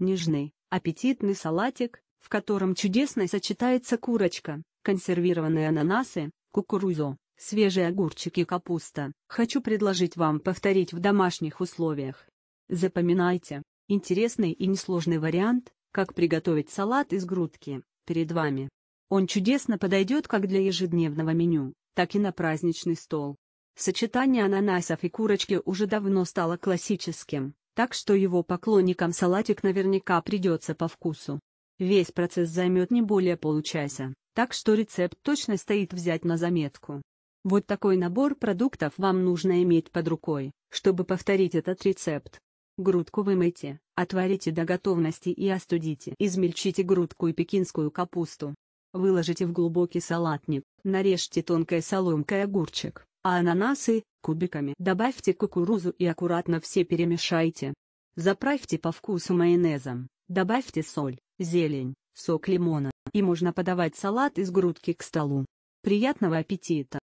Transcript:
Нежный, аппетитный салатик, в котором чудесно сочетается курочка, консервированные ананасы, кукурузо, свежие огурчики и капуста. Хочу предложить вам повторить в домашних условиях. Запоминайте, интересный и несложный вариант, как приготовить салат из грудки, перед вами. Он чудесно подойдет как для ежедневного меню, так и на праздничный стол. Сочетание ананасов и курочки уже давно стало классическим так что его поклонникам салатик наверняка придется по вкусу. Весь процесс займет не более получаса, так что рецепт точно стоит взять на заметку. Вот такой набор продуктов вам нужно иметь под рукой, чтобы повторить этот рецепт. Грудку вымойте, отварите до готовности и остудите. Измельчите грудку и пекинскую капусту. Выложите в глубокий салатник, нарежьте тонкой соломкой огурчик, а ананасы – кубиками. Добавьте кукурузу и аккуратно все перемешайте. Заправьте по вкусу майонезом, добавьте соль, зелень, сок лимона, и можно подавать салат из грудки к столу. Приятного аппетита!